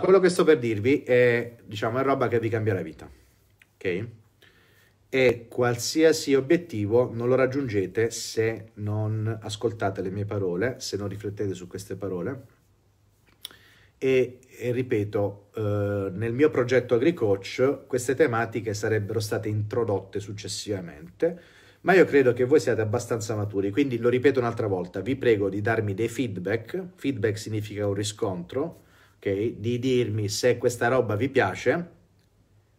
quello che sto per dirvi è, diciamo, è roba che vi cambia la vita, ok? E qualsiasi obiettivo non lo raggiungete se non ascoltate le mie parole, se non riflettete su queste parole. E, e ripeto, eh, nel mio progetto AgriCoach queste tematiche sarebbero state introdotte successivamente, ma io credo che voi siate abbastanza maturi, quindi lo ripeto un'altra volta, vi prego di darmi dei feedback, feedback significa un riscontro, ok? Di dirmi se questa roba vi piace,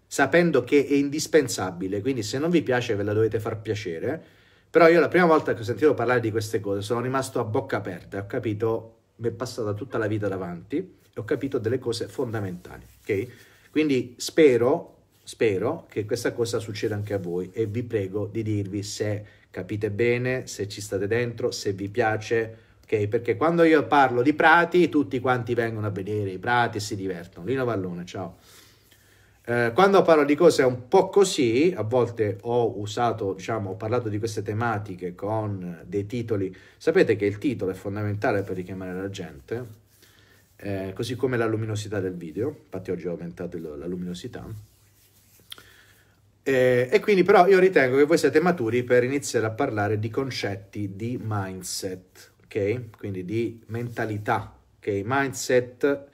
sapendo che è indispensabile, quindi se non vi piace ve la dovete far piacere. Però io la prima volta che ho sentito parlare di queste cose sono rimasto a bocca aperta, ho capito, mi è passata tutta la vita davanti e ho capito delle cose fondamentali, ok? Quindi spero Spero che questa cosa succeda anche a voi e vi prego di dirvi se capite bene, se ci state dentro, se vi piace, ok? Perché quando io parlo di prati, tutti quanti vengono a vedere i prati e si divertono. Lino Vallone, ciao. Eh, quando parlo di cose un po' così, a volte ho usato, diciamo, ho parlato di queste tematiche con dei titoli. Sapete che il titolo è fondamentale per richiamare la gente, eh, così come la luminosità del video. Infatti oggi ho aumentato il, la luminosità. Eh, e quindi però io ritengo che voi siate maturi per iniziare a parlare di concetti di mindset, ok? Quindi di mentalità, ok? Mindset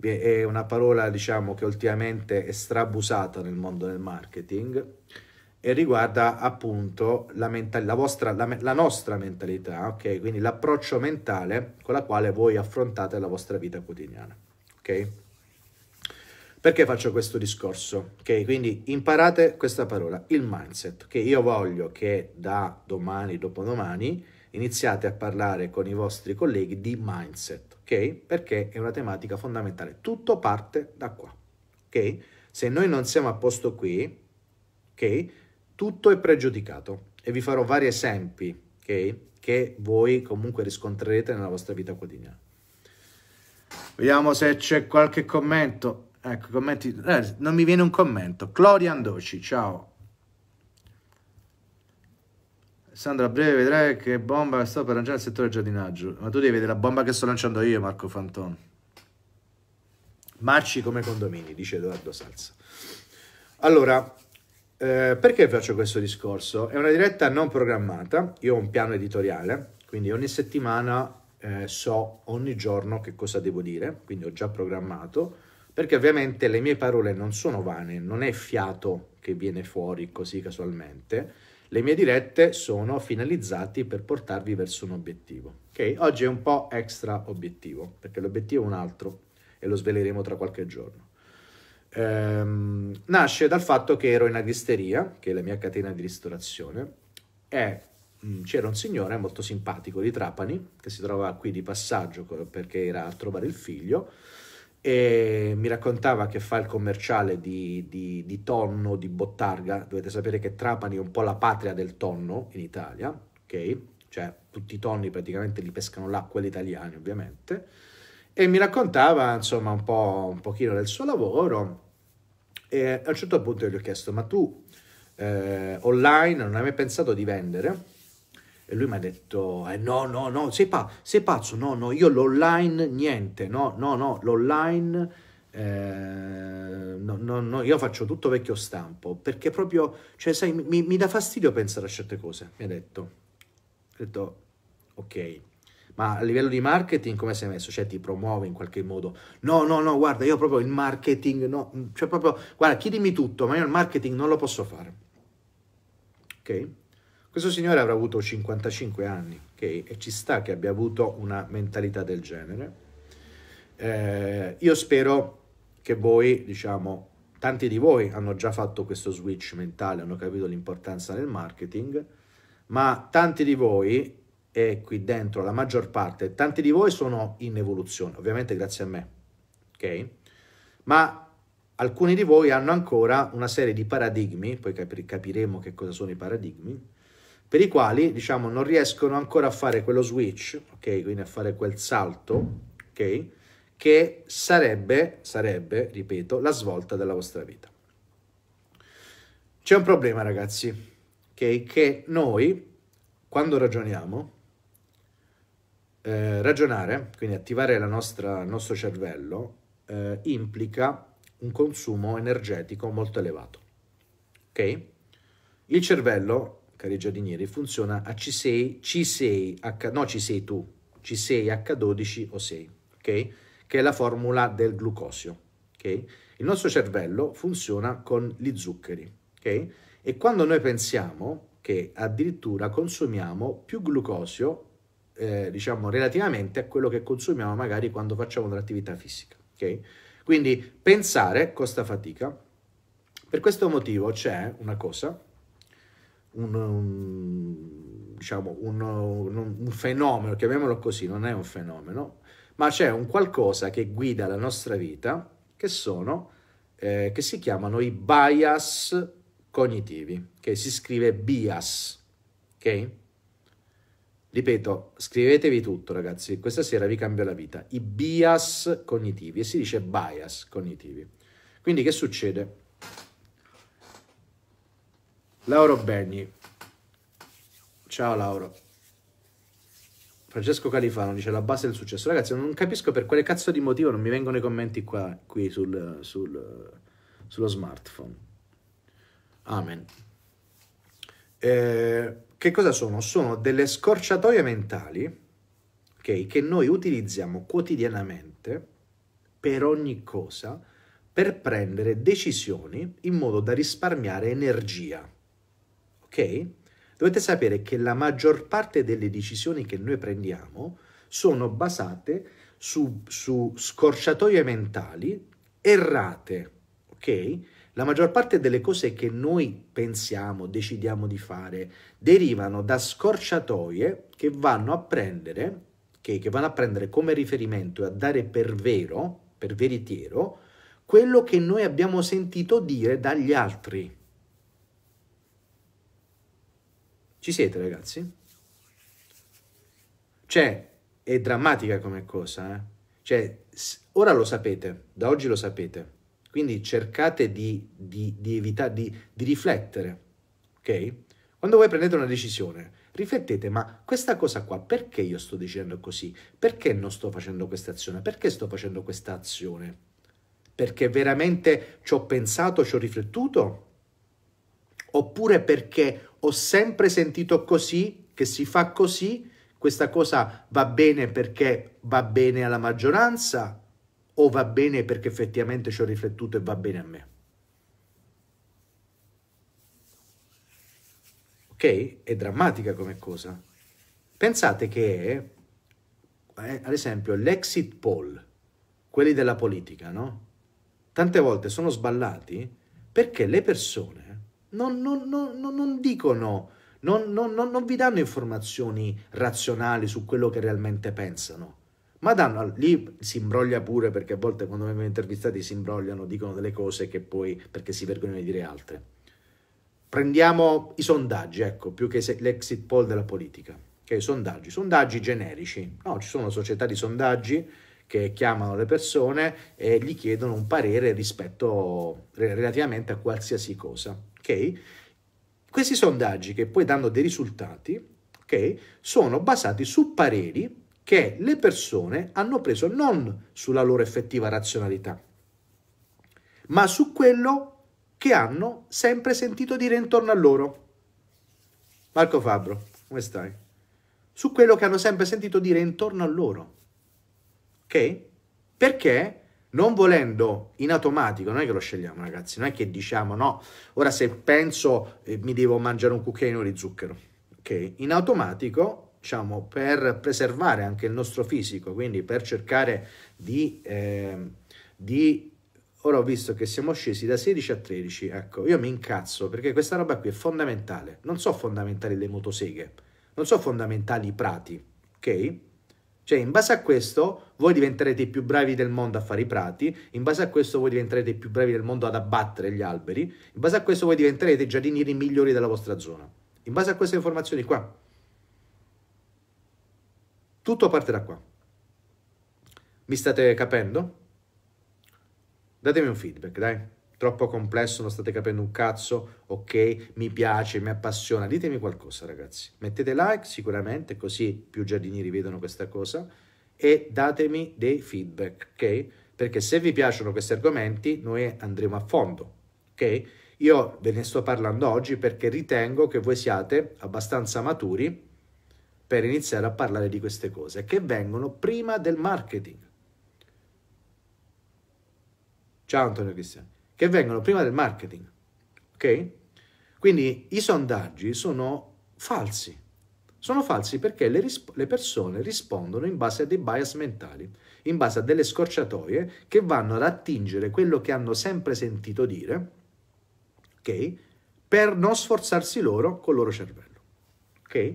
è una parola, diciamo, che ultimamente è strabusata nel mondo del marketing e riguarda appunto la, mental- la, vostra, la, la nostra mentalità, ok? Quindi l'approccio mentale con la quale voi affrontate la vostra vita quotidiana, ok? Perché faccio questo discorso? Ok, quindi imparate questa parola, il mindset, che io voglio che da domani, dopodomani, iniziate a parlare con i vostri colleghi di mindset, ok? Perché è una tematica fondamentale. Tutto parte da qua, ok? Se noi non siamo a posto qui, ok? Tutto è pregiudicato e vi farò vari esempi, ok? Che voi comunque riscontrerete nella vostra vita quotidiana. Vediamo se c'è qualche commento. Ecco, commenti. Eh, non mi viene un commento. Clorian Doci, ciao. Sandra, a breve vedrai che bomba sto per lanciare il settore giardinaggio. Ma tu devi vedere la bomba che sto lanciando io, Marco Fanton. Marci come condomini, dice Edoardo Salsa. Allora, eh, perché faccio questo discorso? È una diretta non programmata, io ho un piano editoriale, quindi ogni settimana eh, so ogni giorno che cosa devo dire, quindi ho già programmato, perché ovviamente le mie parole non sono vane, non è fiato che viene fuori così casualmente, le mie dirette sono finalizzate per portarvi verso un obiettivo. Okay? Oggi è un po' extra obiettivo, perché l'obiettivo è un altro e lo sveleremo tra qualche giorno. Ehm, nasce dal fatto che ero in Agisteria, che è la mia catena di ristorazione, e mm, c'era un signore molto simpatico di Trapani, che si trovava qui di passaggio perché era a trovare il figlio, e mi raccontava che fa il commerciale di, di, di, tonno, di bottarga, dovete sapere che Trapani è un po' la patria del tonno in Italia, ok? Cioè tutti i tonni praticamente li pescano là, quelli italiani ovviamente, e mi raccontava insomma un po' un pochino del suo lavoro e a un certo punto gli ho chiesto ma tu eh, online non hai mai pensato di vendere? E lui mi ha detto, eh, no, no, no, sei, pa sei, pazzo, no, no, io l'online niente, no, no, no, l'online, eh, no, no, no, io faccio tutto vecchio stampo, perché proprio, cioè, sai, mi, mi dà fastidio pensare a certe cose, mi ha detto. Ho detto, ok, ma a livello di marketing come sei messo? Cioè ti promuove in qualche modo? No, no, no, guarda, io proprio il marketing, no, cioè proprio, guarda, chiedimi tutto, ma io il marketing non lo posso fare. Ok? Questo signore avrà avuto 55 anni, ok? E ci sta che abbia avuto una mentalità del genere. Eh, io spero che voi, diciamo, tanti di voi hanno già fatto questo switch mentale, hanno capito l'importanza del marketing, ma tanti di voi, e qui dentro la maggior parte, tanti di voi sono in evoluzione, ovviamente grazie a me, ok? Ma alcuni di voi hanno ancora una serie di paradigmi, poi capiremo che cosa sono i paradigmi, per i quali diciamo non riescono ancora a fare quello switch, ok? Quindi a fare quel salto, ok? Che sarebbe, sarebbe, ripeto, la svolta della vostra vita. C'è un problema, ragazzi, ok? Che noi quando ragioniamo, eh, ragionare, quindi attivare nostra, il nostro cervello, eh, implica un consumo energetico molto elevato. Ok? Il cervello cari giardinieri, funziona a C6, C6, H, no C6 tu, C6H12 o 6, ok? Che è la formula del glucosio, ok? Il nostro cervello funziona con gli zuccheri, ok? E quando noi pensiamo che addirittura consumiamo più glucosio, eh, diciamo, relativamente a quello che consumiamo magari quando facciamo un'attività fisica, ok? Quindi pensare costa fatica. Per questo motivo c'è una cosa un, un, diciamo, un, un fenomeno, chiamiamolo così, non è un fenomeno, ma c'è un qualcosa che guida la nostra vita, che sono, eh, che si chiamano i bias cognitivi, che si scrive bias, ok? Ripeto, scrivetevi tutto ragazzi, questa sera vi cambio la vita. I bias cognitivi, e si dice bias cognitivi. Quindi che succede? Lauro Berni. Ciao Lauro. Francesco Califano dice la base del successo. Ragazzi, non capisco per quale cazzo di motivo non mi vengono i commenti qua, qui sul, sul, sullo smartphone. Amen. Eh, che cosa sono? Sono delle scorciatoie mentali okay, che noi utilizziamo quotidianamente per ogni cosa per prendere decisioni in modo da risparmiare energia ok? Dovete sapere che la maggior parte delle decisioni che noi prendiamo sono basate su, su scorciatoie mentali errate, ok? La maggior parte delle cose che noi pensiamo, decidiamo di fare, derivano da scorciatoie che vanno a prendere, okay, che vanno a prendere come riferimento e a dare per vero, per veritiero, quello che noi abbiamo sentito dire dagli altri. Ci siete ragazzi? Cioè, è drammatica come cosa, eh? Cioè, ora lo sapete, da oggi lo sapete. Quindi cercate di, di, di evitare, di, di riflettere, ok? Quando voi prendete una decisione, riflettete, ma questa cosa qua, perché io sto dicendo così? Perché non sto facendo questa azione? Perché sto facendo questa azione? Perché veramente ci ho pensato, ci ho riflettuto? Oppure perché ho sempre sentito così, che si fa così, questa cosa va bene perché va bene alla maggioranza o va bene perché effettivamente ci ho riflettuto e va bene a me. Ok? È drammatica come cosa. Pensate che, eh, ad esempio, l'exit poll, quelli della politica, no? Tante volte sono sballati perché le persone non, non, non, non dicono, non vi danno informazioni razionali su quello che realmente pensano. Ma danno, lì si imbroglia pure perché a volte quando vengono intervistati si imbrogliano, dicono delle cose che poi perché si vergognano di dire altre. Prendiamo i sondaggi, ecco, più che l'exit poll della politica, che i sondaggi, sondaggi generici. No, ci sono società di sondaggi che chiamano le persone e gli chiedono un parere rispetto relativamente a qualsiasi cosa ok? Questi sondaggi che poi danno dei risultati okay, sono basati su pareri che le persone hanno preso non sulla loro effettiva razionalità, ma su quello che hanno sempre sentito dire intorno a loro. Marco Fabbro, come stai? Su quello che hanno sempre sentito dire intorno a loro. Ok? Perché non volendo in automatico, non è che lo scegliamo ragazzi, non è che diciamo no, ora se penso eh, mi devo mangiare un cucchiaino di zucchero, ok? In automatico, diciamo, per preservare anche il nostro fisico, quindi per cercare di, eh, di ora ho visto che siamo scesi da 16 a 13, ecco, io mi incazzo perché questa roba qui è fondamentale, non so fondamentali le motoseghe, non so fondamentali i prati, ok? Cioè, in base a questo voi diventerete i più bravi del mondo a fare i prati, in base a questo voi diventerete i più bravi del mondo ad abbattere gli alberi, in base a questo voi diventerete i giardinieri migliori della vostra zona. In base a queste informazioni qua. Tutto parte da qua. Mi state capendo? Datemi un feedback, dai. Troppo complesso, non state capendo un cazzo, ok? Mi piace, mi appassiona. Ditemi qualcosa, ragazzi. Mettete like sicuramente, così più giardinieri vedono questa cosa e datemi dei feedback, ok? Perché se vi piacciono questi argomenti noi andremo a fondo, ok? Io ve ne sto parlando oggi perché ritengo che voi siate abbastanza maturi per iniziare a parlare di queste cose che vengono prima del marketing. Ciao Antonio Cristiano, che vengono prima del marketing, ok? Quindi i sondaggi sono falsi. Sono falsi perché le, risp- le, persone rispondono in base a dei bias mentali, in base a delle scorciatoie che vanno ad attingere quello che hanno sempre sentito dire, ok? Per non sforzarsi loro col loro cervello, ok?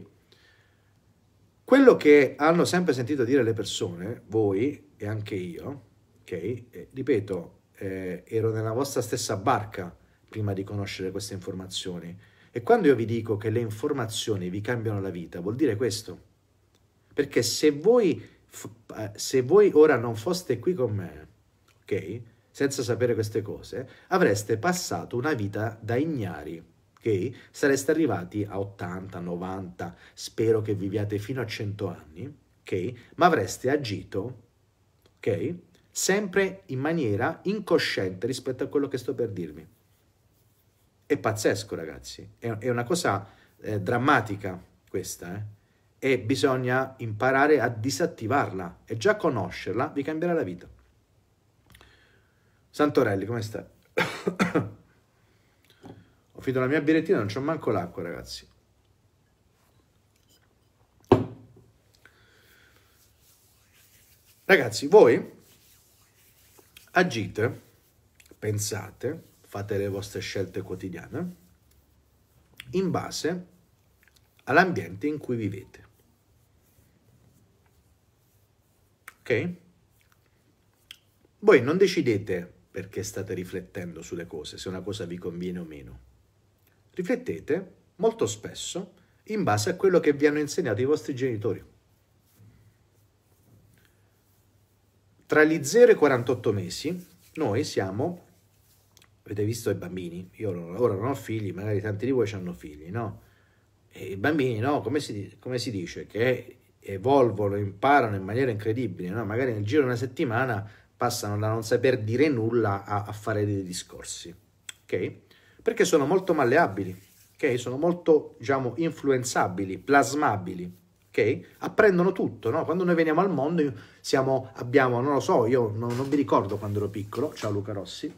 Quello che hanno sempre sentito dire le persone, voi e anche io, ok? E, eh, ripeto, eh, ero nella vostra stessa barca prima di conoscere queste informazioni e quando io vi dico che le informazioni vi cambiano la vita, vuol dire questo. Perché se voi, eh, se voi ora non foste qui con me, ok? Senza sapere queste cose, avreste passato una vita da ignari, ok? Sareste arrivati a 80, 90, spero che viviate fino a 100 anni, ok? Ma avreste agito, ok? Sempre in maniera incosciente rispetto a quello che sto per dirvi. È pazzesco, ragazzi. È, è una cosa eh, drammatica questa, eh? E bisogna imparare a disattivarla e già conoscerla vi cambierà la vita. Santorelli, come stai? ho finito la mia birrettina, non c'ho manco l'acqua, ragazzi. Ragazzi, voi agite, pensate, fate le vostre scelte quotidiane in base all'ambiente in cui vivete. Ok? Voi non decidete perché state riflettendo sulle cose, se una cosa vi conviene o meno. Riflettete molto spesso in base a quello che vi hanno insegnato i vostri genitori. Tra gli 0 e i 48 mesi noi siamo Avete visto i bambini? Io ora non ho figli, magari tanti di voi hanno figli, no? E I bambini, no? Come si, come si dice? Che evolvono, imparano in maniera incredibile, no? Magari nel giro di una settimana passano da non saper dire nulla a, a fare dei discorsi, ok? Perché sono molto malleabili, ok? Sono molto, diciamo, influenzabili, plasmabili, ok? Apprendono tutto, no? Quando noi veniamo al mondo siamo, abbiamo, non lo so, io non, non mi ricordo quando ero piccolo, ciao Luca Rossi,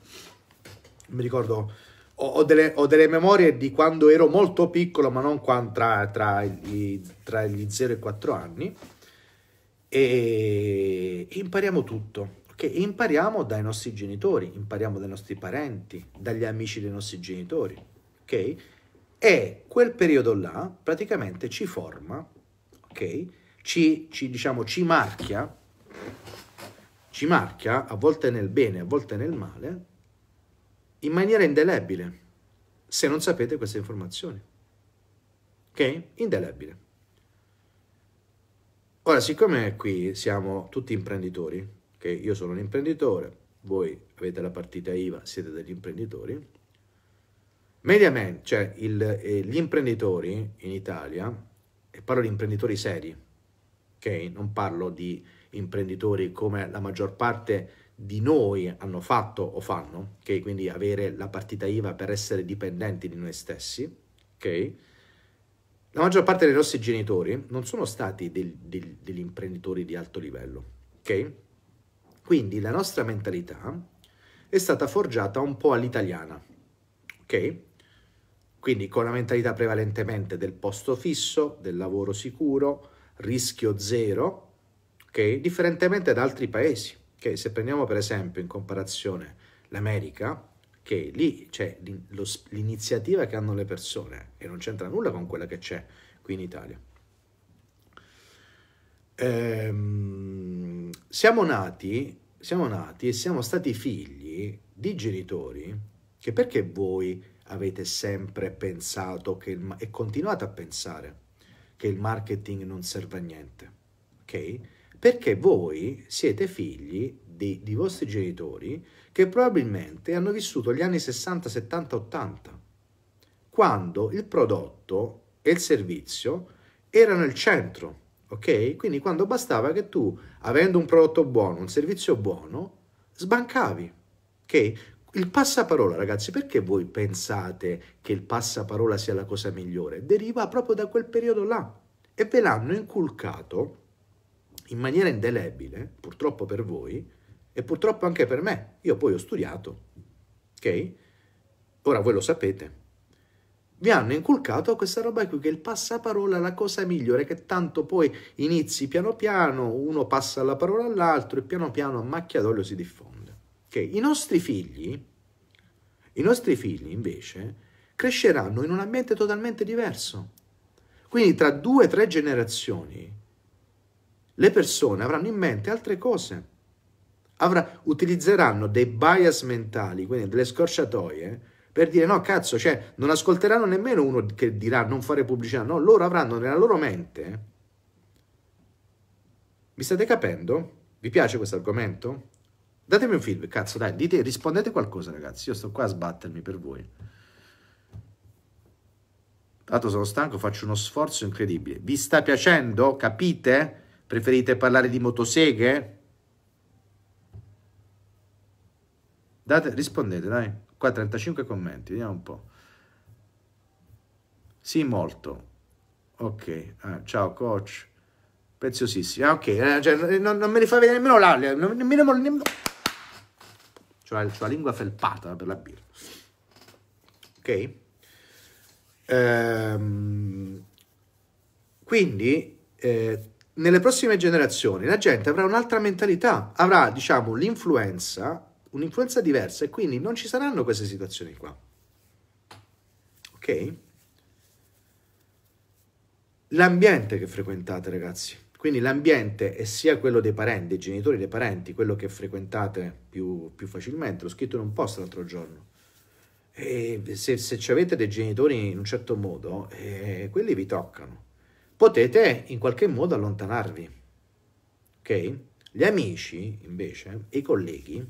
mi ricordo, ho, ho, delle, ho, delle, memorie di quando ero molto piccolo, ma non quando, tra, tra, gli, tra gli 0 e 4 anni, e, impariamo tutto. Okay? impariamo dai nostri genitori, impariamo dai nostri parenti, dagli amici dei nostri genitori. ok? E quel periodo là praticamente ci forma, ok? Ci, ci, diciamo, ci marchia, ci marchia a volte nel bene, a volte nel male, in maniera indelebile, se non sapete queste informazioni. Ok? Indelebile. Ora, siccome qui siamo tutti imprenditori, che okay? io sono un imprenditore, voi avete la partita IVA, siete degli imprenditori, mediamente, cioè il, eh, gli imprenditori in Italia, e parlo di imprenditori seri, ok? Non parlo di imprenditori come la maggior parte di noi hanno fatto o fanno, ok? Quindi avere la partita IVA per essere dipendenti di noi stessi, ok? La maggior parte dei nostri genitori non sono stati del, del, degli imprenditori di alto livello, ok? Quindi la nostra mentalità è stata forgiata un po' all'italiana, ok? Quindi con la mentalità prevalentemente del posto fisso, del lavoro sicuro, rischio zero, ok? Differentemente da altri paesi Okay? Se prendiamo per esempio in comparazione l'America, che lì c'è l'iniziativa che hanno le persone e non c'entra nulla con quella che c'è qui in Italia. Ehm, siamo, nati, siamo nati e siamo stati figli di genitori che perché voi avete sempre pensato il, e continuate a pensare che il marketing non serve a niente, ok? perché voi siete figli di, di vostri genitori che probabilmente hanno vissuto gli anni 60, 70, 80, quando il prodotto e il servizio erano il centro, ok? Quindi quando bastava che tu, avendo un prodotto buono, un servizio buono, sbancavi, ok? Il passaparola, ragazzi, perché voi pensate che il passaparola sia la cosa migliore? Deriva proprio da quel periodo là e ve l'hanno inculcato in maniera indelebile, purtroppo per voi e purtroppo anche per me. Io poi ho studiato, ok? Ora voi lo sapete. Vi hanno inculcato questa roba qui che il passaparola è la cosa migliore, che tanto poi inizi piano piano, uno passa la parola all'altro e piano piano a macchia d'olio si diffonde. Okay? I nostri figli, i nostri figli invece, cresceranno in un ambiente totalmente diverso. Quindi tra due o tre generazioni le persone avranno in mente altre cose, Avrà, utilizzeranno dei bias mentali, quindi delle scorciatoie, per dire no, cazzo, cioè non ascolteranno nemmeno uno che dirà non fare pubblicità, no, loro avranno nella loro mente. Mi state capendo? Vi piace questo argomento? Datemi un feedback, cazzo, dai, dite, rispondete qualcosa, ragazzi, io sto qua a sbattermi per voi. Tanto sono stanco, faccio uno sforzo incredibile. Vi sta piacendo? Capite? Preferite parlare di motoseghe? Date, rispondete, dai. Qua 35 commenti, vediamo un po'. Sì, molto. Ok, ah, ciao coach. Preziosissima, ah, ok, eh, cioè, non, non, me li fa vedere nemmeno l'audio. Nemmeno, nemmeno... Cioè, la lingua felpata per la birra. Ok? Ehm, quindi, eh, nelle prossime generazioni la gente avrà un'altra mentalità, avrà diciamo l'influenza, un'influenza diversa e quindi non ci saranno queste situazioni qua. Ok? L'ambiente che frequentate ragazzi, quindi l'ambiente è sia quello dei parenti, dei genitori, dei parenti, quello che frequentate più, più facilmente, l'ho scritto in un post l'altro giorno. E se, se avete dei genitori in un certo modo, eh, quelli vi toccano potete in qualche modo allontanarvi. Ok? Gli amici, invece, i colleghi,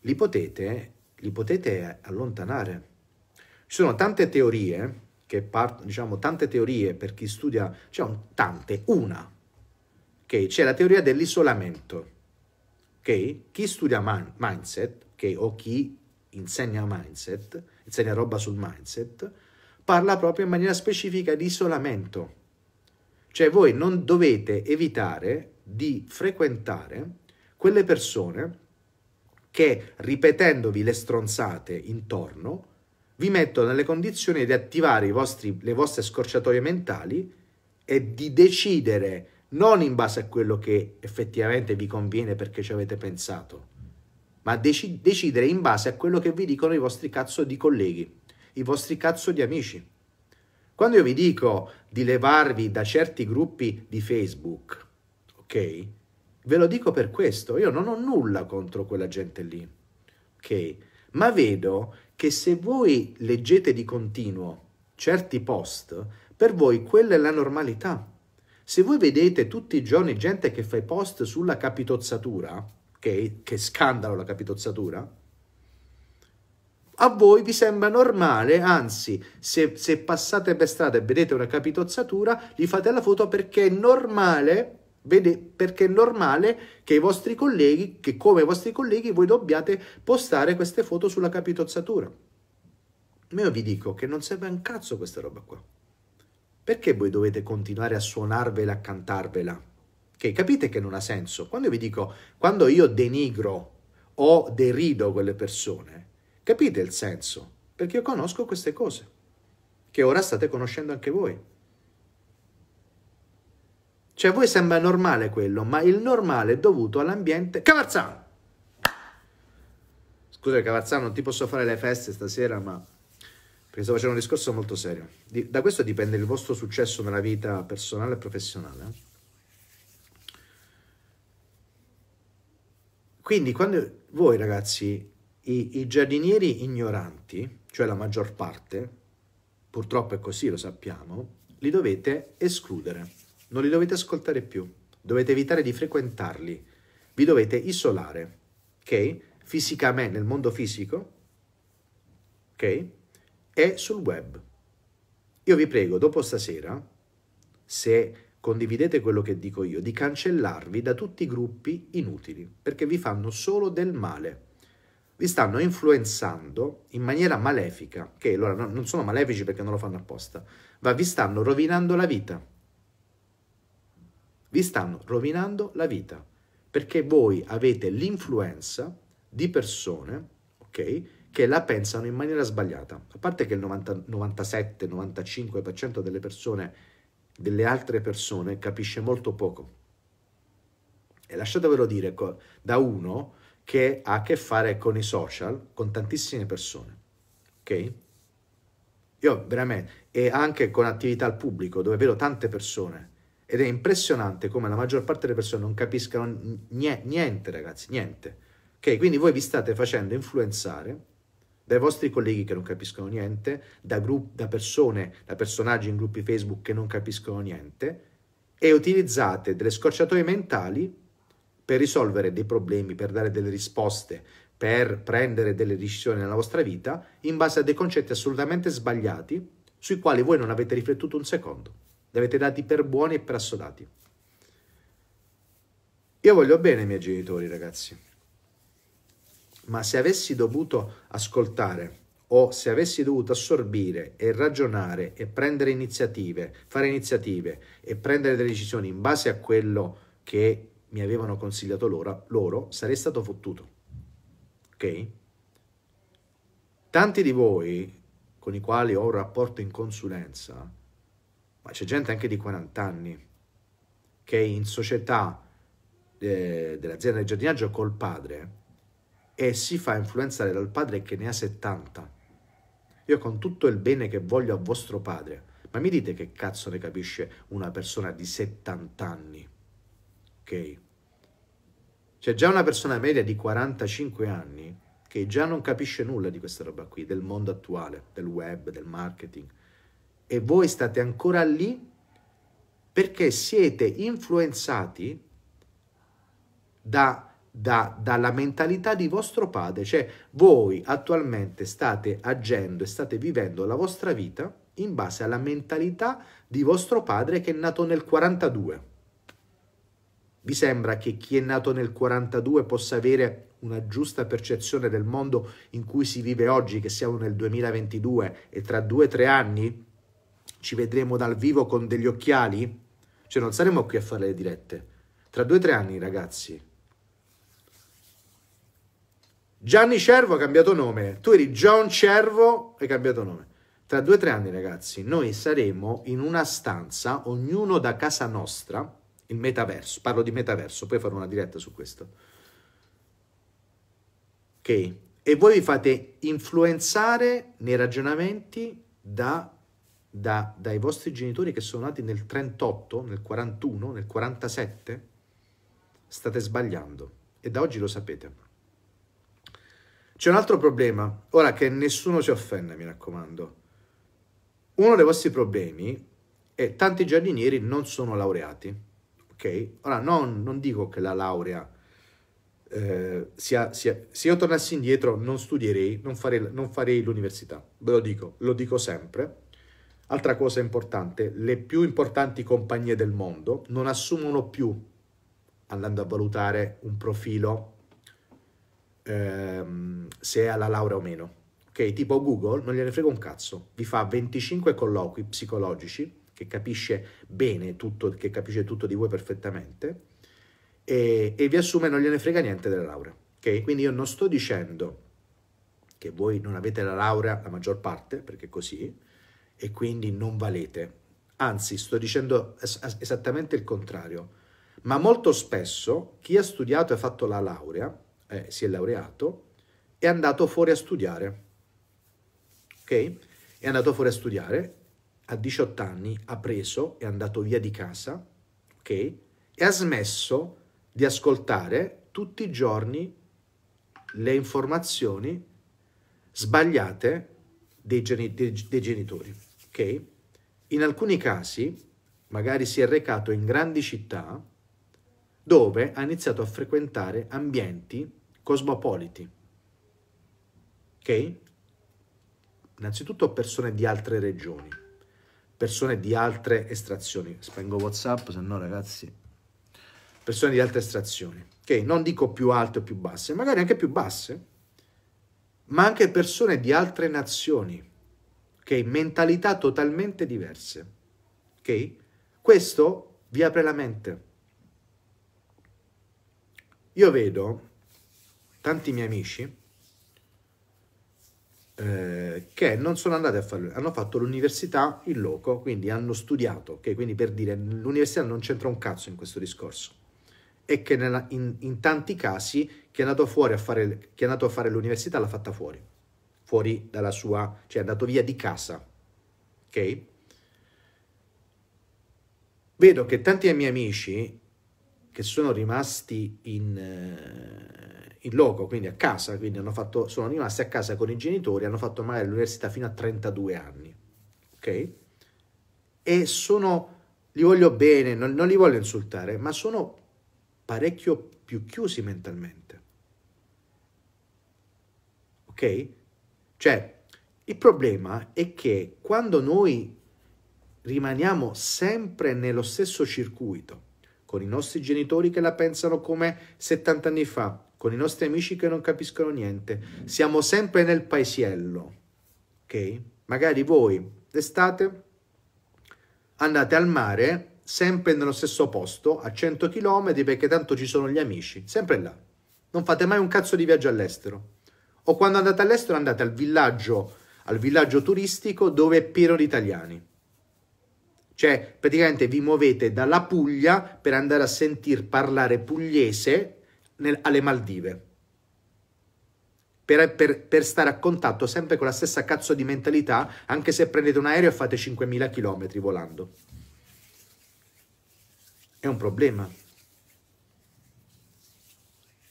li potete, li potete allontanare. Ci sono tante teorie, che part, diciamo tante teorie per chi studia, cioè tante, una, Okay, c'è la teoria dell'isolamento. Okay? Chi studia man- mindset, okay, o chi insegna mindset, insegna roba sul mindset, parla proprio in maniera specifica di isolamento. Cioè voi non dovete evitare di frequentare quelle persone che ripetendovi le stronzate intorno vi mettono nelle condizioni di attivare vostri, le vostre scorciatoie mentali e di decidere non in base a quello che effettivamente vi conviene perché ci avete pensato, ma deci- decidere in base a quello che vi dicono i vostri cazzo di colleghi, i vostri cazzo di amici. Quando io vi dico di levarvi da certi gruppi di Facebook, ok? Ve lo dico per questo, io non ho nulla contro quella gente lì, ok? Ma vedo che se voi leggete di continuo certi post, per voi quella è la normalità. Se voi vedete tutti i giorni gente che fa i post sulla capitozzatura, ok? Che scandalo la capitozzatura, a voi vi sembra normale, anzi, se, se passate per strada e vedete una capitozzatura, gli fate la foto perché è normale Vede, perché è normale che i vostri colleghi, che come i vostri colleghi, voi dobbiate postare queste foto sulla capitozzatura. Ma io vi dico che non serve un cazzo questa roba qua. Perché voi dovete continuare a suonarvela, a cantarvela? Che capite che non ha senso. Quando io vi dico, quando io denigro o derido quelle persone, Capite il senso? Perché io conosco queste cose, che ora state conoscendo anche voi. Cioè, a voi sembra normale quello, ma il normale è dovuto all'ambiente Cavazzano. Scusa Cavazzano, non ti posso fare le feste stasera, ma... Perché sto facendo un discorso molto serio. Da questo dipende il vostro successo nella vita personale e professionale. Eh. Quindi, quando voi ragazzi i, i giardinieri ignoranti, cioè la maggior parte, purtroppo è così, lo sappiamo, li dovete escludere, non li dovete ascoltare più, dovete evitare di frequentarli, vi dovete isolare, ok? Fisicamente, nel mondo fisico, ok? E sul web. Io vi prego, dopo stasera, se condividete quello che dico io, di cancellarvi da tutti i gruppi inutili, perché vi fanno solo del male vi stanno influenzando in maniera malefica, che allora no, non sono malefici perché non lo fanno apposta, ma vi stanno rovinando la vita. Vi stanno rovinando la vita perché voi avete l'influenza di persone, ok, che la pensano in maniera sbagliata. A parte che il 97-95% delle persone, delle altre persone, capisce molto poco. E lasciatevelo dire da uno che ha a che fare con i social, con tantissime persone. Ok? Io veramente, e anche con attività al pubblico, dove vedo tante persone. Ed è impressionante come la maggior parte delle persone non capiscano niente, ragazzi, niente. Ok? Quindi voi vi state facendo influenzare dai vostri colleghi che non capiscono niente, da, gruppi, da persone, da personaggi in gruppi Facebook che non capiscono niente, e utilizzate delle scorciatoie mentali per risolvere dei problemi, per dare delle risposte, per prendere delle decisioni nella vostra vita in base a dei concetti assolutamente sbagliati sui quali voi non avete riflettuto un secondo. Li avete dati per buoni e per assodati. Io voglio bene ai miei genitori, ragazzi. Ma se avessi dovuto ascoltare o se avessi dovuto assorbire e ragionare e prendere iniziative, fare iniziative e prendere delle decisioni in base a quello che mi avevano consigliato loro, loro sarei stato fottuto. Ok? Tanti di voi con i quali ho un rapporto in consulenza, ma c'è gente anche di 40 anni che è in società eh, dell'azienda di giardinaggio col padre e si fa influenzare dal padre che ne ha 70. Io con tutto il bene che voglio a vostro padre, ma mi dite che cazzo ne capisce una persona di 70 anni? ok? C'è già una persona media di 45 anni che già non capisce nulla di questa roba qui, del mondo attuale, del web, del marketing. E voi state ancora lì perché siete influenzati da, da, dalla mentalità di vostro padre. Cioè voi attualmente state agendo e state vivendo la vostra vita in base alla mentalità di vostro padre che è nato nel 42 vi sembra che chi è nato nel 42 possa avere una giusta percezione del mondo in cui si vive oggi, che siamo nel 2022 e tra due o tre anni ci vedremo dal vivo con degli occhiali? Cioè non saremo qui a fare le dirette. Tra due o tre anni, ragazzi. Gianni Cervo ha cambiato nome. Tu eri John Cervo e hai cambiato nome. Tra due o tre anni, ragazzi, noi saremo in una stanza, ognuno da casa nostra, il metaverso, parlo di metaverso, poi farò una diretta su questo. Ok? E voi vi fate influenzare nei ragionamenti da, da, dai vostri genitori che sono nati nel 38, nel 41, nel 47. State sbagliando e da oggi lo sapete. C'è un altro problema, ora che nessuno si offenda, mi raccomando. Uno dei vostri problemi è tanti giardinieri non sono laureati. Ora non, non dico che la laurea eh, sia, sia, se io tornassi indietro non studierei, non farei, non farei l'università, ve lo dico, lo dico sempre. Altra cosa importante, le più importanti compagnie del mondo non assumono più, andando a valutare un profilo, ehm, se ha la laurea o meno. Ok, tipo Google non gliene frega un cazzo, vi fa 25 colloqui psicologici che capisce bene tutto, che capisce tutto di voi perfettamente e, e vi assume non gliene frega niente della laurea. Okay? Quindi io non sto dicendo che voi non avete la laurea la maggior parte, perché è così, e quindi non valete. Anzi, sto dicendo es- esattamente il contrario. Ma molto spesso chi ha studiato e fatto la laurea, eh, si è laureato, è andato fuori a studiare. Ok? È andato fuori a studiare a 18 anni ha preso, è andato via di casa, ok? E ha smesso di ascoltare tutti i giorni le informazioni sbagliate dei, geni dei, dei genitori, ok? In alcuni casi, magari si è recato in grandi città, dove ha iniziato a frequentare ambienti cosmopoliti, ok? Innanzitutto persone di altre regioni, persone di altre estrazioni. Spengo WhatsApp, se no ragazzi. Persone di altre estrazioni. Ok, non dico più alte o più basse, magari anche più basse, ma anche persone di altre nazioni. Ok, mentalità totalmente diverse. Ok? Questo vi apre la mente. Io vedo tanti miei amici eh, che non sono andati a fare, hanno fatto l'università in loco, quindi hanno studiato, ok? Quindi per dire, l'università non c'entra un cazzo in questo discorso. E che nella, in, in, tanti casi chi è andato fuori a fare, chi è andato a fare l'università l'ha fatta fuori, fuori dalla sua, cioè è andato via di casa, ok? Vedo che tanti miei amici che sono rimasti in... Eh, in loco, quindi a casa, quindi hanno fatto, sono rimasti a casa con i genitori, hanno fatto male all'università fino a 32 anni, ok? E sono, li voglio bene, non, non li voglio insultare, ma sono parecchio più chiusi mentalmente, ok? Cioè, il problema è che quando noi rimaniamo sempre nello stesso circuito, con i nostri genitori che la pensano come 70 anni fa, con i nostri amici che non capiscono niente. Siamo sempre nel paesiello, ok? Magari voi d'estate andate al mare sempre nello stesso posto, a 100 km, perché tanto ci sono gli amici, sempre là. Non fate mai un cazzo di viaggio all'estero. O quando andate all'estero andate al villaggio, al villaggio turistico dove è pieno di italiani. Cioè, praticamente vi muovete dalla Puglia per andare a sentir parlare pugliese nel, alle Maldive. Per, per, per, stare a contatto sempre con la stessa cazzo di mentalità, anche se prendete un aereo e fate 5.000 km volando. È un problema.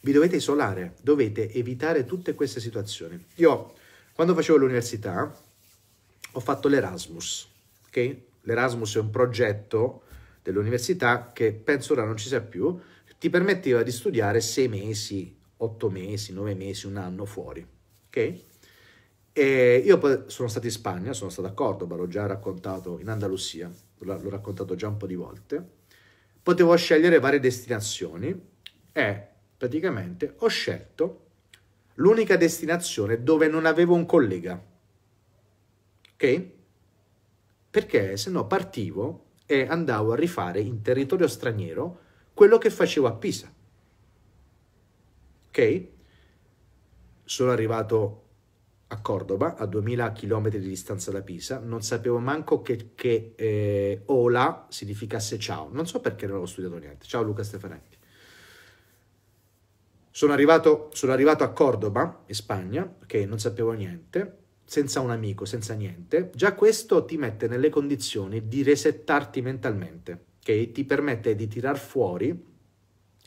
Vi dovete isolare, dovete evitare tutte queste situazioni. Io, quando facevo l'università, ho fatto l'Erasmus, ok? L'Erasmus è un progetto dell'università che penso ora non ci sia più, ti permetteva di studiare sei mesi, otto mesi, nove mesi, un anno fuori. Ok? E io sono stato in Spagna, sono stato d'accordo, Cordoba, l'ho già raccontato in Andalusia, l'ho raccontato già un po' di volte. Potevo scegliere varie destinazioni e praticamente ho scelto l'unica destinazione dove non avevo un collega. Ok? Perché se no partivo e andavo a rifare in territorio straniero quello che facevo a Pisa. Ok? Sono arrivato a Cordoba, a 2000 km di distanza da Pisa, non sapevo manco che, che eh, Ola significasse ciao, non so perché non avevo studiato niente. Ciao Luca Stefanetti. Sono arrivato, sono arrivato a Cordoba, in Spagna, ok, non sapevo niente, senza un amico, senza niente. Già questo ti mette nelle condizioni di resettarti mentalmente che ti permette di tirar fuori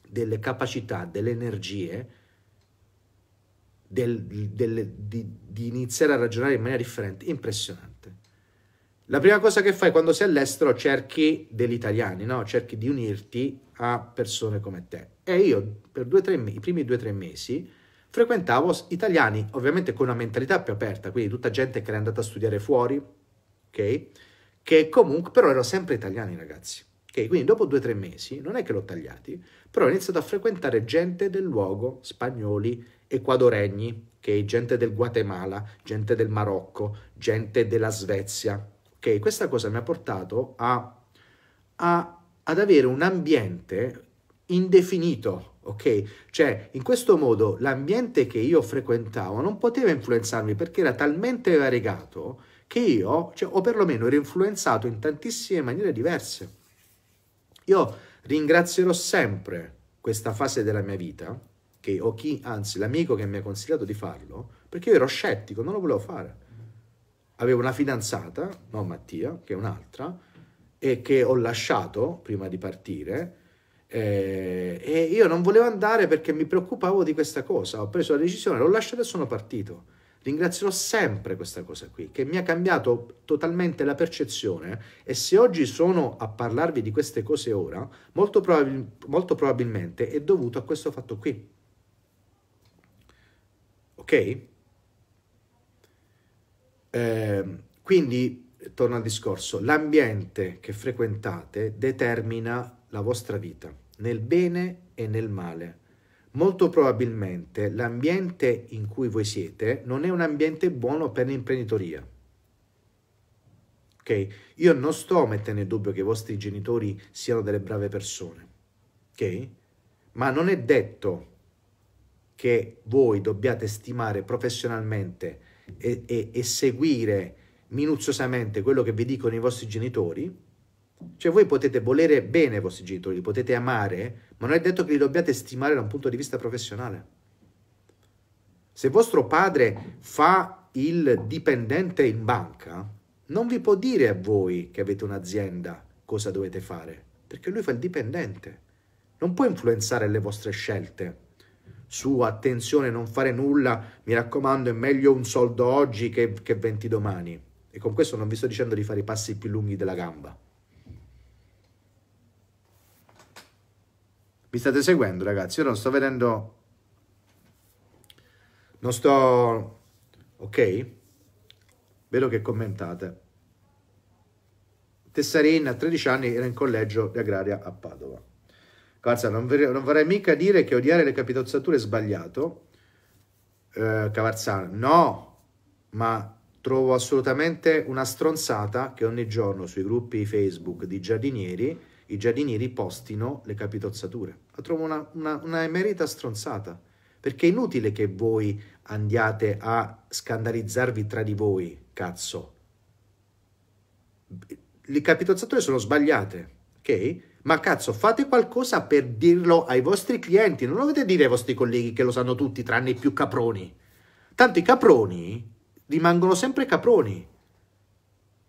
delle capacità, delle energie, del, del, di, di iniziare a ragionare in maniera differente, impressionante. La prima cosa che fai quando sei all'estero cerchi degli italiani, no? cerchi di unirti a persone come te. E io per due, tre, i primi due o tre mesi frequentavo italiani, ovviamente con una mentalità più aperta, quindi tutta gente che era andata a studiare fuori, ok? Che comunque però erano sempre italiani ragazzi. Okay, quindi dopo due o tre mesi, non è che l'ho tagliati, però ho iniziato a frequentare gente del luogo, spagnoli, equadoregni, okay, gente del Guatemala, gente del Marocco, gente della Svezia. Okay, questa cosa mi ha portato a, a, ad avere un ambiente indefinito, ok? Cioè, in questo modo l'ambiente che io frequentavo non poteva influenzarmi perché era talmente variegato che io, cioè, o perlomeno ero influenzato in tantissime maniere diverse. Io ringrazierò sempre questa fase della mia vita, che o chi, anzi l'amico che mi ha consigliato di farlo, perché io ero scettico, non lo volevo fare. Avevo una fidanzata, no Mattia, che è un'altra, e che ho lasciato prima di partire, eh, e io non volevo andare perché mi preoccupavo di questa cosa. Ho preso la decisione, l'ho lasciata e sono partito. Ringrazierò sempre questa cosa qui, che mi ha cambiato totalmente la percezione e se oggi sono a parlarvi di queste cose ora, molto, probabil molto probabilmente è dovuto a questo fatto qui. Ok? Eh, quindi, torno al discorso, l'ambiente che frequentate determina la vostra vita, nel bene e nel male molto probabilmente l'ambiente in cui voi siete non è un ambiente buono per l'imprenditoria. Ok? Io non sto mettendo in dubbio che i vostri genitori siano delle brave persone. Ok? Ma non è detto che voi dobbiate stimare professionalmente e, e, e seguire minuziosamente quello che vi dicono i vostri genitori cioè voi potete volere bene i vostri genitori, li potete amare, ma non è detto che li dobbiate stimare da un punto di vista professionale. Se vostro padre fa il dipendente in banca, non vi può dire a voi che avete un'azienda cosa dovete fare, perché lui fa il dipendente. Non può influenzare le vostre scelte su attenzione, non fare nulla, mi raccomando, è meglio un soldo oggi che, venti domani. E con questo non vi sto dicendo di fare i passi più lunghi della gamba Mi state seguendo, ragazzi? Io non sto vedendo... Non sto... Ok? Vedo che commentate. Tessarin a 13 anni era in collegio di agraria a Padova. Calza, non, non, vorrei mica dire che odiare le capitozzature è sbagliato, eh, Cavarzano. No, ma trovo assolutamente una stronzata che ogni giorno sui gruppi Facebook di giardinieri i giardinieri postino le capitozzature. La trovo una, una, una emerita stronzata, perché è inutile che voi andiate a scandalizzarvi tra di voi, cazzo. Le capitozzature sono sbagliate, ok? Ma cazzo, fate qualcosa per dirlo ai vostri clienti, non lo dovete dire ai vostri colleghi che lo sanno tutti, tranne i più caproni. Tanto i caproni rimangono sempre caproni.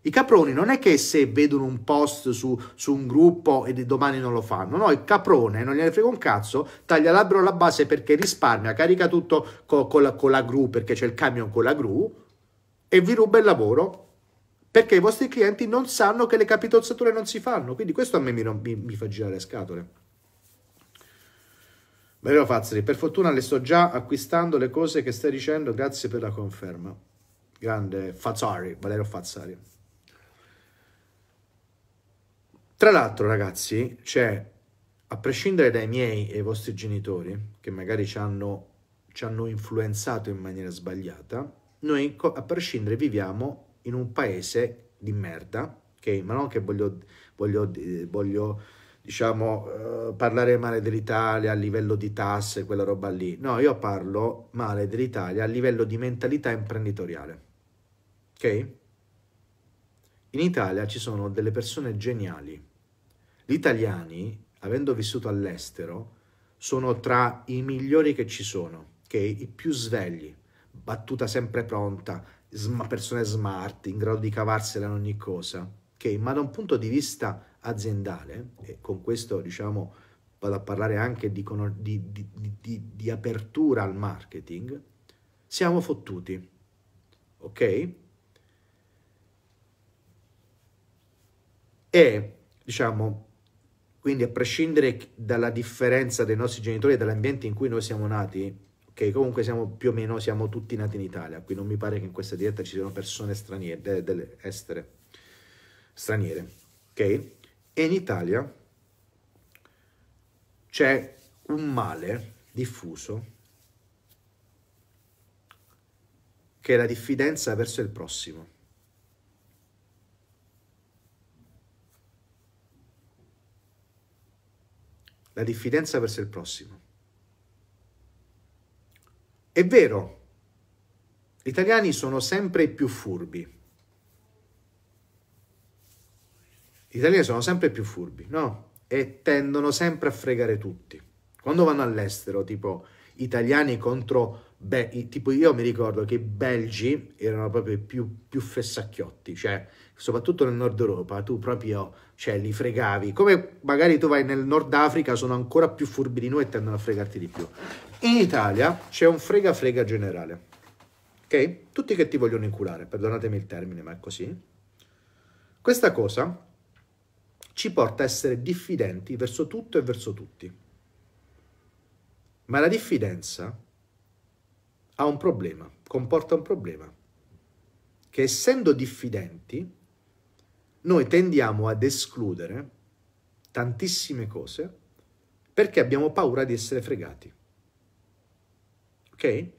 I caproni non è che se vedono un post su, su, un gruppo e domani non lo fanno, no, il caprone non gliene frega un cazzo, taglia l'albero alla base perché risparmia, carica tutto co, co la, con la gru perché c'è il camion con la gru e vi ruba il lavoro perché i vostri clienti non sanno che le capitozzature non si fanno, quindi questo a me mi, mi, mi fa girare le scatole. Vero Fazzari, per fortuna le sto già acquistando le cose che stai dicendo, grazie per la conferma. Grande Fazzari, Valerio Fazzari. Tra l'altro, ragazzi, cioè, a prescindere dai miei e i vostri genitori, che magari ci hanno, ci hanno influenzato in maniera sbagliata, noi a prescindere viviamo in un paese di merda, ok? Ma non che voglio, voglio, voglio diciamo, eh, parlare male dell'Italia a livello di tasse, quella roba lì. No, io parlo male dell'Italia a livello di mentalità imprenditoriale, ok? In Italia ci sono delle persone geniali, gli italiani, avendo vissuto all'estero, sono tra i migliori che ci sono, che i più svegli, battuta sempre pronta, sm persone smart, in grado di cavarsela in ogni cosa, che ma da un punto di vista aziendale, e con questo diciamo vado a parlare anche di, di, di, di apertura al marketing, siamo fottuti, ok? E diciamo quindi a prescindere dalla differenza dei nostri genitori e dall'ambiente in cui noi siamo nati, ok, comunque siamo più o meno siamo tutti nati in Italia, qui non mi pare che in questa diretta ci siano persone straniere, delle, delle estere, straniere, ok? E in Italia c'è un male diffuso che è la diffidenza verso il prossimo. la diffidenza verso il prossimo. È vero, gli italiani sono sempre più furbi. Gli italiani sono sempre più furbi, no? E tendono sempre a fregare tutti. Quando vanno all'estero, tipo italiani contro... Beh, tipo io mi ricordo che i belgi erano proprio più, più fessacchiotti, cioè soprattutto nel nord Europa, tu proprio cioè, li fregavi. Come magari tu vai nel nord Africa, sono ancora più furbi di noi e tendono a fregarti di più. In Italia c'è un frega-frega generale. Ok? Tutti che ti vogliono inculare, perdonatemi il termine, ma è così. Questa cosa ci porta a essere diffidenti verso tutto e verso tutti. Ma la diffidenza ha un problema, comporta un problema, che essendo diffidenti noi tendiamo ad escludere tantissime cose perché abbiamo paura di essere fregati. Ok?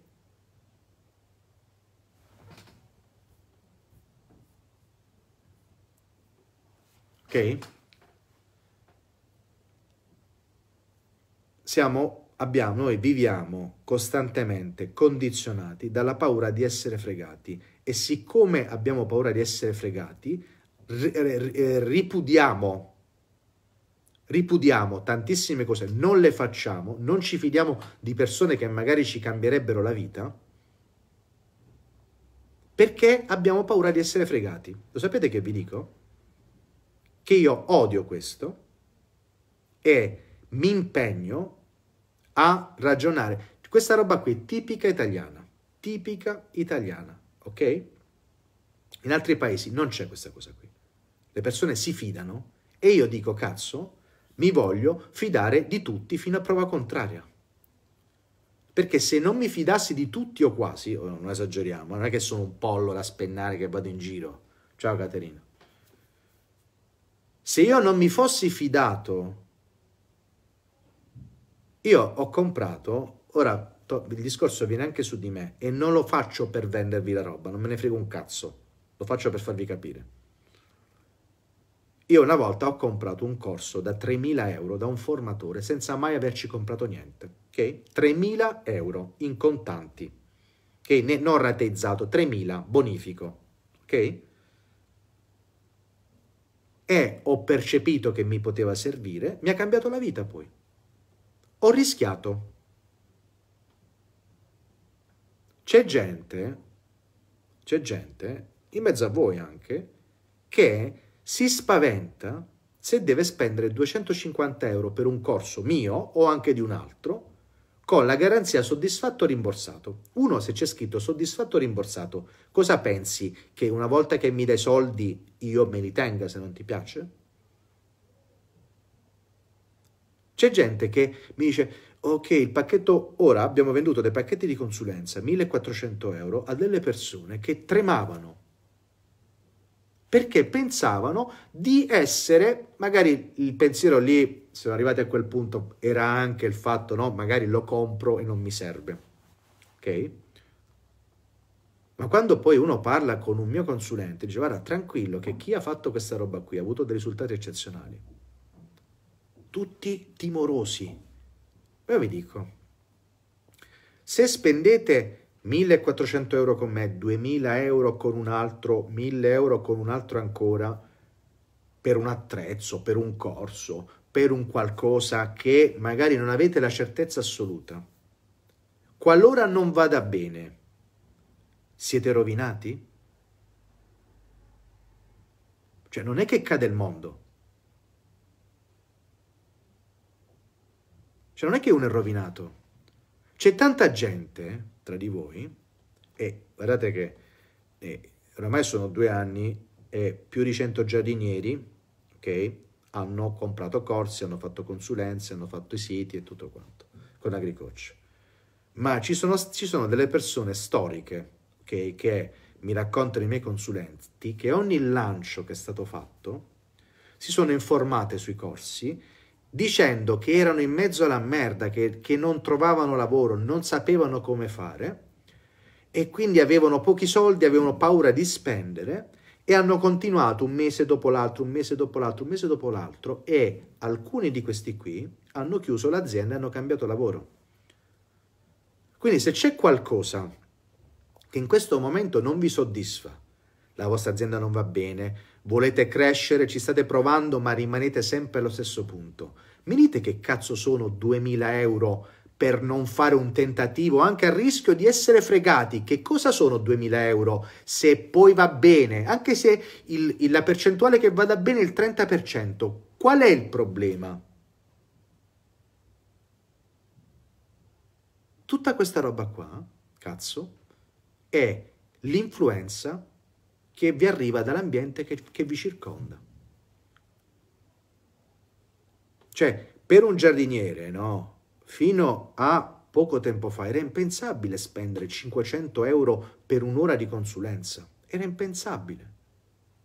Ok? Siamo, abbiamo, noi viviamo costantemente condizionati dalla paura di essere fregati e siccome abbiamo paura di essere fregati, eh, eh, ripudiamo, ripudiamo tantissime cose, non le facciamo, non ci fidiamo di persone che magari ci cambierebbero la vita, perché abbiamo paura di essere fregati. Lo sapete che vi dico? Che io odio questo e mi impegno a ragionare. Questa roba qui è tipica italiana, tipica italiana, ok? In altri paesi non c'è questa cosa qui le persone si fidano e io dico cazzo, mi voglio fidare di tutti fino a prova contraria. Perché se non mi fidassi di tutti o quasi, oh, non esageriamo, non è che sono un pollo da spennare che vado in giro. Ciao Caterina. Se io non mi fossi fidato, io ho comprato, ora il discorso viene anche su di me e non lo faccio per vendervi la roba, non me ne frego un cazzo, lo faccio per farvi capire. Io una volta ho comprato un corso da 3.000 euro da un formatore senza mai averci comprato niente. Ok? 3.000 euro in contanti, okay? non rateizzato, 3.000 bonifico. Ok? E ho percepito che mi poteva servire, mi ha cambiato la vita poi. Ho rischiato. C'è gente, c'è gente, in mezzo a voi anche, che si spaventa se deve spendere 250 euro per un corso mio o anche di un altro con la garanzia soddisfatto rimborsato. Uno, se c'è scritto soddisfatto rimborsato, cosa pensi? Che una volta che mi dai soldi io me li tenga se non ti piace? C'è gente che mi dice, ok, il pacchetto, ora abbiamo venduto dei pacchetti di consulenza, 1400 euro, a delle persone che tremavano perché pensavano di essere, magari il pensiero lì, se sono arrivati a quel punto, era anche il fatto, no, magari lo compro e non mi serve, ok? Ma quando poi uno parla con un mio consulente, dice guarda tranquillo che chi ha fatto questa roba qui ha avuto dei risultati eccezionali. Tutti timorosi. Io vi dico, se spendete 1400 euro con me, 2000 euro con un altro, 1000 euro con un altro ancora, per un attrezzo, per un corso, per un qualcosa che magari non avete la certezza assoluta. Qualora non vada bene, siete rovinati? Cioè non è che cade il mondo. Cioè non è che uno è rovinato. C'è tanta gente tra di voi e guardate che eh, oramai sono due anni e più di 100 giardinieri ok, hanno comprato corsi, hanno fatto consulenze, hanno fatto i siti e tutto quanto con agricoccio. Ma ci sono, ci sono delle persone storiche okay, che mi raccontano i miei consulenti che ogni lancio che è stato fatto si sono informate sui corsi dicendo che erano in mezzo alla merda, che, che non trovavano lavoro, non sapevano come fare e quindi avevano pochi soldi, avevano paura di spendere e hanno continuato un mese dopo l'altro, un mese dopo l'altro, un mese dopo l'altro e alcuni di questi qui hanno chiuso l'azienda e hanno cambiato lavoro. Quindi se c'è qualcosa che in questo momento non vi soddisfa, la vostra azienda non va bene, Volete crescere, ci state provando, ma rimanete sempre allo stesso punto. Mi dite che cazzo sono 2000 euro per non fare un tentativo anche a rischio di essere fregati? Che cosa sono 2000 euro se poi va bene? Anche se il, la percentuale che vada bene è il 30%, qual è il problema? Tutta questa roba qua, cazzo, è l'influenza che vi arriva dall'ambiente che, che vi circonda. Cioè, per un giardiniere, no? Fino a poco tempo fa era impensabile spendere 500 euro per un'ora di consulenza. Era impensabile.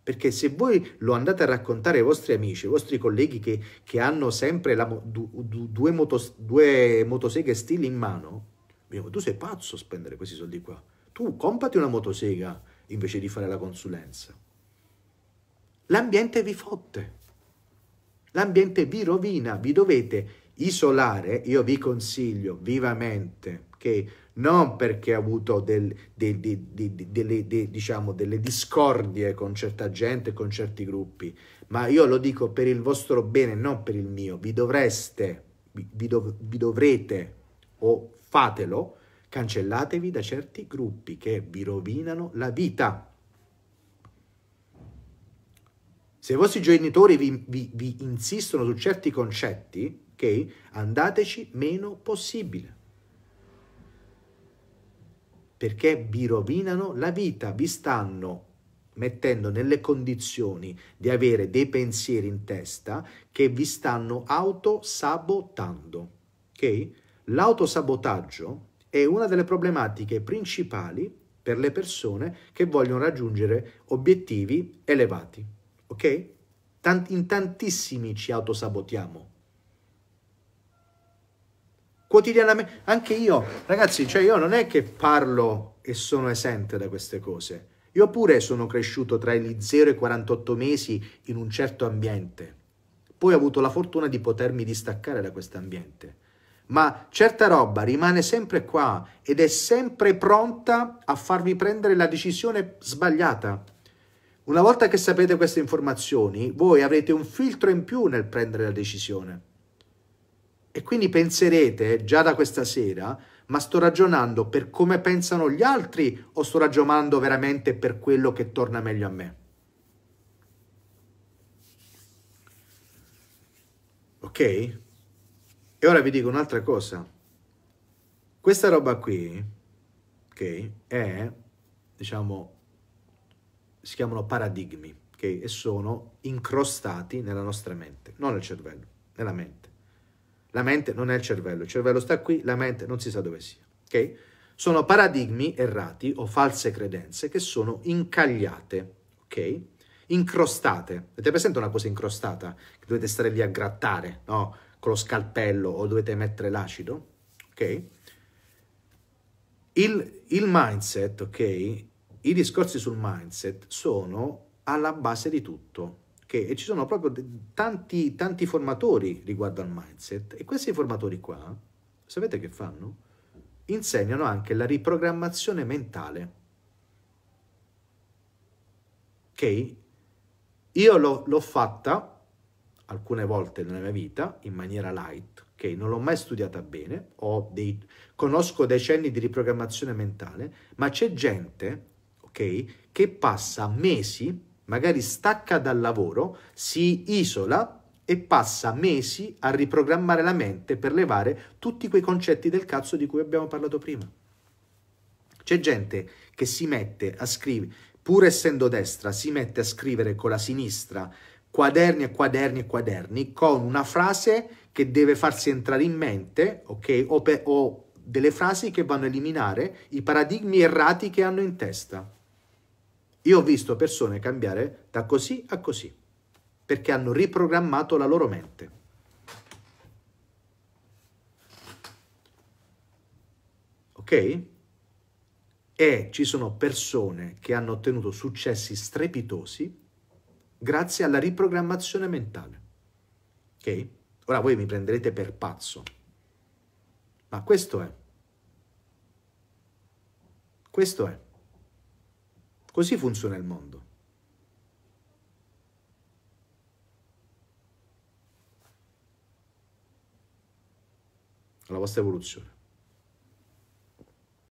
Perché se voi lo andate a raccontare ai vostri amici, ai vostri colleghi che, che hanno sempre la, du, du, due, motos, due, motoseghe stili in mano, tu sei pazzo a spendere questi soldi qua. Tu compati una motosega invece di fare la consulenza. L'ambiente vi fotte, l'ambiente vi rovina, vi dovete isolare, io vi consiglio vivamente che non perché ha avuto del, del, del, delle, diciamo, delle discordie con certa gente, con certi gruppi, ma io lo dico per il vostro bene, non per il mio, vi dovreste, vi, dov vi dovrete o fatelo, Cancellatevi da certi gruppi che vi rovinano la vita. Se i vostri genitori vi, vi, vi insistono su certi concetti, ok, andateci meno possibile. Perché vi rovinano la vita, vi stanno mettendo nelle condizioni di avere dei pensieri in testa che vi stanno autosabotando. Ok? L'autosabotaggio è una delle problematiche principali per le persone che vogliono raggiungere obiettivi elevati. Ok? Tant- in tantissimi ci autosabotiamo. Quotidianamente, anche io, ragazzi, cioè io non è che parlo e sono esente da queste cose. Io pure sono cresciuto tra gli 0 e i 48 mesi in un certo ambiente. Poi ho avuto la fortuna di potermi distaccare da questo ambiente ma certa roba rimane sempre qua ed è sempre pronta a farvi prendere la decisione sbagliata. Una volta che sapete queste informazioni, voi avrete un filtro in più nel prendere la decisione. E quindi penserete già da questa sera, ma sto ragionando per come pensano gli altri o sto ragionando veramente per quello che torna meglio a me? Ok? E ora vi dico un'altra cosa. Questa roba qui, ok, è, diciamo, si chiamano paradigmi, ok, e sono incrostati nella nostra mente, non nel cervello, nella mente. La mente non è il cervello, il cervello sta qui, la mente non si sa dove sia, ok? Sono paradigmi errati o false credenze che sono incagliate, ok? Incrostate. Avete presente una cosa incrostata? Che dovete stare lì a grattare, no? con lo scalpello o dovete mettere l'acido, ok? Il, il mindset, ok? I discorsi sul mindset sono alla base di tutto, ok? E ci sono proprio tanti, tanti formatori riguardo al mindset e questi formatori qua, sapete che fanno? Insegnano anche la riprogrammazione mentale. Ok? Io l'ho, l'ho fatta alcune volte nella mia vita in maniera light, ok? Non l'ho mai studiata bene, dei, conosco decenni di riprogrammazione mentale, ma c'è gente, ok, che passa mesi, magari stacca dal lavoro, si isola e passa mesi a riprogrammare la mente per levare tutti quei concetti del cazzo di cui abbiamo parlato prima. C'è gente che si mette a scrivere, pur essendo destra, si mette a scrivere con la sinistra quaderni e quaderni e quaderni con una frase che deve farsi entrare in mente, ok? O, pe- o delle frasi che vanno a eliminare i paradigmi errati che hanno in testa. Io ho visto persone cambiare da così a così, perché hanno riprogrammato la loro mente. Ok? E ci sono persone che hanno ottenuto successi strepitosi grazie alla riprogrammazione mentale. Ok? Ora voi mi prenderete per pazzo, ma questo è. Questo è. Così funziona il mondo. La vostra evoluzione.